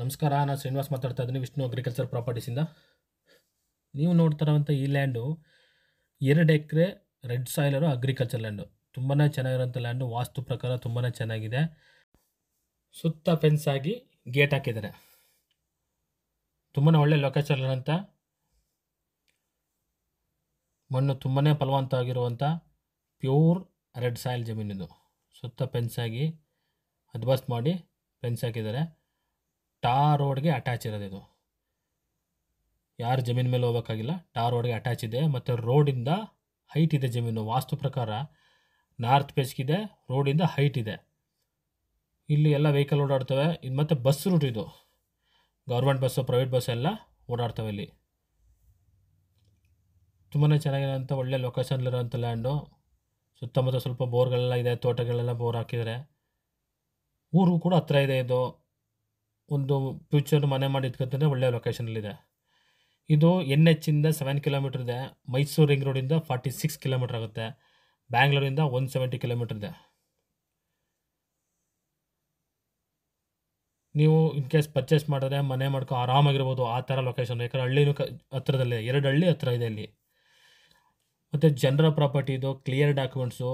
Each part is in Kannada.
ನಮಸ್ಕಾರ ನಾನು ಶ್ರೀನಿವಾಸ್ ಮಾತಾಡ್ತಾ ಇದ್ದೀನಿ ವಿಷ್ಣು ಅಗ್ರಿಕಲ್ಚರ್ ಪ್ರಾಪರ್ಟೀಸಿಂದ ನೀವು ನೋಡ್ತಾ ಇರೋವಂಥ ಈ ಲ್ಯಾಂಡು ಎರಡು ಎಕರೆ ರೆಡ್ ಸಾಯಿಲರು ಅಗ್ರಿಕಲ್ಚರ್ ಲ್ಯಾಂಡು ತುಂಬಾ ಚೆನ್ನಾಗಿರೋಂಥ ಲ್ಯಾಂಡು ವಾಸ್ತು ಪ್ರಕಾರ ತುಂಬಾ ಚೆನ್ನಾಗಿದೆ ಸುತ್ತ ಫೆನ್ಸ್ ಆಗಿ ಗೇಟ್ ಹಾಕಿದ್ದಾರೆ ತುಂಬಾ ಒಳ್ಳೆ ಲೊಕೇಶನ್ ಅಂತ ಮಣ್ಣು ತುಂಬಾ ಫಲವಂತವಾಗಿರುವಂಥ ಪ್ಯೂರ್ ರೆಡ್ ಸಾಯಿಲ್ ಜಮೀನಿದು ಸುತ್ತ ಫೆನ್ಸ್ ಆಗಿ ಅದ್ಬಾಸ್ ಮಾಡಿ ಫೆನ್ಸ್ ಹಾಕಿದ್ದಾರೆ ಟಾರ್ ರೋಡ್ಗೆ ಅಟ್ಯಾಚ್ ಇರೋದು ಇದು ಯಾರು ಜಮೀನ್ ಮೇಲೆ ಹೋಗಬೇಕಾಗಿಲ್ಲ ಟಾರ್ ರೋಡ್ಗೆ ಅಟ್ಯಾಚ್ ಇದೆ ಮತ್ತು ರೋಡಿಂದ ಹೈಟ್ ಇದೆ ಜಮೀನು ವಾಸ್ತು ಪ್ರಕಾರ ನಾರ್ತ್ ಪೇಜ್ಗಿದೆ ರೋಡಿಂದ ಹೈಟ್ ಇದೆ ಇಲ್ಲಿ ಎಲ್ಲ ವೆಹಿಕಲ್ ಓಡಾಡ್ತವೆ ಇದು ಮತ್ತು ಬಸ್ ರೂಟ್ ಇದು ಗೌರ್ಮೆಂಟ್ ಬಸ್ಸು ಪ್ರೈವೇಟ್ ಬಸ್ ಎಲ್ಲ ಓಡಾಡ್ತವೆ ಇಲ್ಲಿ ತುಂಬಾ ಚೆನ್ನಾಗಿರೋಂಥ ಒಳ್ಳೆ ಲೊಕೇಶನ್ಲಿರೋಂಥ ಲ್ಯಾಂಡು ಸುತ್ತಮುತ್ತ ಸ್ವಲ್ಪ ಬೋರ್ಗಳೆಲ್ಲ ಇದೆ ತೋಟಗಳೆಲ್ಲ ಬೋರ್ ಹಾಕಿದರೆ ಊರಿಗೂ ಕೂಡ ಹತ್ರ ಇದೆ ಇದು ಒಂದು ಫ್ಯೂಚರ್ ಮನೆ ಮಾಡಿ ಒಳ್ಳೆಯ ಲೊಕೇಶನಲ್ಲಿದೆ ಇದು ಎನ್ ಎಚ್ಚಿಂದ ಸೆವೆನ್ ಕಿಲೋಮೀಟ್ರ್ ಇದೆ ಮೈಸೂರು ರಿಂಗ್ ರೋಡಿಂದ ಫಾರ್ಟಿ ಸಿಕ್ಸ್ ಕಿಲೋಮೀಟ್ರ್ ಆಗುತ್ತೆ ಬ್ಯಾಂಗ್ಳೂರಿಂದ ಒನ್ ಸೆವೆಂಟಿ ಕಿಲೋಮೀಟ್ರ್ ಇದೆ ನೀವು ಇನ್ ಕೇಸ್ ಪರ್ಚೇಸ್ ಮಾಡಿದ್ರೆ ಮನೆ ಮಾಡ್ಕೊ ಆರಾಮಾಗಿರ್ಬೋದು ಆ ಥರ ಲೊಕೇಶನ್ ಯಾಕಂದ್ರೆ ಹಳ್ಳಿನೂ ಕ ಹತ್ರದಲ್ಲೇ ಎರಡು ಹಳ್ಳಿ ಹತ್ರ ಇದೆ ಇಲ್ಲಿ ಮತ್ತು ಜನರ ಪ್ರಾಪರ್ಟಿ ಇದು ಕ್ಲಿಯರ್ ಡಾಕ್ಯುಮೆಂಟ್ಸು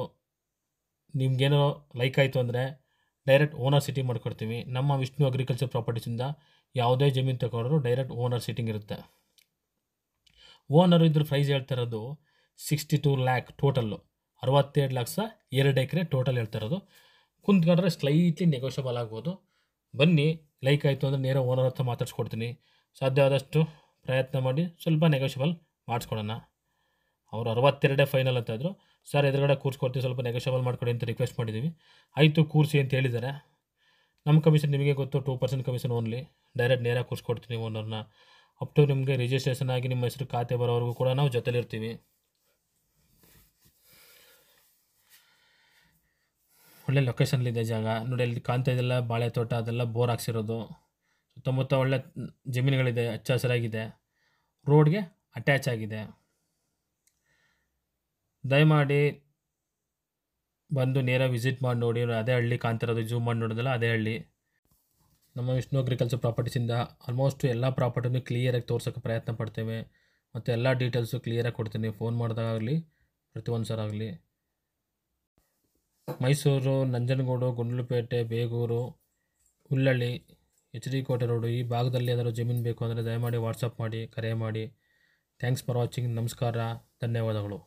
ನಿಮ್ಗೇನೋ ಲೈಕ್ ಆಯಿತು ಅಂದರೆ ಡೈರೆಕ್ಟ್ ಓನರ್ ಸಿಟಿಂಗ್ ಮಾಡ್ಕೊಡ್ತೀವಿ ನಮ್ಮ ವಿಷ್ಣು ಅಗ್ರಿಕಲ್ಚರ್ ಪ್ರಾಪರ್ಟೀಸಿಂದ ಯಾವುದೇ ಜಮೀನು ತಗೊಂಡ್ರು ಡೈರೆಕ್ಟ್ ಓನರ್ ಸಿಟಿಂಗ್ ಇರುತ್ತೆ ಓನರ್ ಇದ್ರ ಪ್ರೈಸ್ ಹೇಳ್ತಾ ಇರೋದು ಸಿಕ್ಸ್ಟಿ ಟೂ ಲ್ಯಾಕ್ ಟೋಟಲ್ಲು ಅರವತ್ತೆರಡು ಲಕ್ಷ ಎರಡು ಎಕರೆ ಟೋಟಲ್ ಹೇಳ್ತಾ ಇರೋದು ಕುಂತ್ಕೊಂಡ್ರೆ ಸ್ಲೈಟ್ಲಿ ನೆಗೋಷಿಯಬಲ್ ಆಗ್ಬೋದು ಬನ್ನಿ ಲೈಕ್ ಆಯಿತು ಅಂದರೆ ನೇರ ಓನರ್ ಹತ್ರ ಮಾತಾಡ್ಸ್ಕೊಡ್ತೀನಿ ಸಾಧ್ಯವಾದಷ್ಟು ಪ್ರಯತ್ನ ಮಾಡಿ ಸ್ವಲ್ಪ ನೆಗೋಷಿಯಬಲ್ ಮಾಡಿಸ್ಕೊಡೋಣ ಅವರು ಅರವತ್ತೆರಡೇ ಫೈನಲ್ ಅಂತ ಇದ್ದರು ಸರ್ ಎದುರುಗಡೆ ಕೂರಿಸ್ಕೊಡ್ತೀವಿ ಸ್ವಲ್ಪ ನೆಗೋಷಿಯಬಲ್ ಮಾಡ್ಕೊಡಿ ಅಂತ ರಿಕ್ವೆಸ್ಟ್ ಮಾಡಿದ್ದೀವಿ ಆಯಿತು ಕೂರಿಸಿ ಅಂತ ಹೇಳಿದ್ದಾರೆ ನಮ್ಮ ಕಮಿಷನ್ ನಿಮಗೆ ಗೊತ್ತು two percent commission only direct ನೇರ ಕೂರಿಸ್ಕೊಡ್ತೀನಿ ಓನರ್ನ ಅಪ್ ಟು ನಿಮಗೆ ರಿಜಿಸ್ಟ್ರೇಷನ್ ಆಗಿ ನಿಮ್ಮ ಹೆಸರು ಖಾತೆ ಬರೋವರೆಗೂ ಕೂಡ ನಾವು ಜೊತೆಲಿರ್ತೀವಿ ಒಳ್ಳೆ ಲೊಕೇಶನ್ಲಿದೆ ಜಾಗ ನೋಡಿ ಅಲ್ಲಿ ಕಾಣ್ತಾ ಇದೆಲ್ಲ ಬಾಳೆ ತೋಟ ಅದೆಲ್ಲ ಬೋರ್ ಹಾಕ್ಸಿರೋದು ಸುತ್ತಮುತ್ತ ಒಳ್ಳೆ ಜಮೀನುಗಳಿದೆ ಹಚ್ಚ ಹಸಿರಾಗಿದೆ ರೋಡ್ಗೆ ಅಟ್ಯಾಚ್ ಆಗಿದೆ ದಯಮಾಡಿ ಬಂದು ನೇರ ವಿಸಿಟ್ ಮಾಡಿ ನೋಡಿ ಅದೇ ಹಳ್ಳಿ ಕಾಣ್ತಿರೋದು ಜೂಮ್ ಮಾಡಿ ನೋಡೋದಲ್ಲ ಅದೇ ಹಳ್ಳಿ ನಮ್ಮ ವಿಷ್ಣು ಅಗ್ರಿಕಲ್ಚರ್ ಪ್ರಾಪರ್ಟೀಸಿಂದ ಆಲ್ಮೋಸ್ಟ್ ಎಲ್ಲ ಪ್ರಾಪರ್ಟಿನೂ ಕ್ಲಿಯರಾಗಿ ತೋರ್ಸೋಕ್ಕೆ ಪ್ರಯತ್ನ ಪಡ್ತೇವೆ ಮತ್ತು ಎಲ್ಲ ಡೀಟೇಲ್ಸು ಕ್ಲಿಯರಾಗಿ ಕೊಡ್ತೀನಿ ಫೋನ್ ಮಾಡಿದಾಗಲಿ ಪ್ರತಿಯೊಂದು ಸರ್ ಆಗಲಿ Mysuru Nanjangud Gundlupet Begur Hullahalli H D Kote road ಈ ಭಾಗದಲ್ಲಿ ಏನಾದರೂ ಜಮೀನು ಬೇಕು ಅಂದರೆ ದಯಮಾಡಿ ವಾಟ್ಸಪ್ ಮಾಡಿ ಕರೆ ಮಾಡಿ ಥ್ಯಾಂಕ್ಸ್ ಫಾರ್ ವಾಚಿಂಗ್ ನಮಸ್ಕಾರ ಧನ್ಯವಾದಗಳು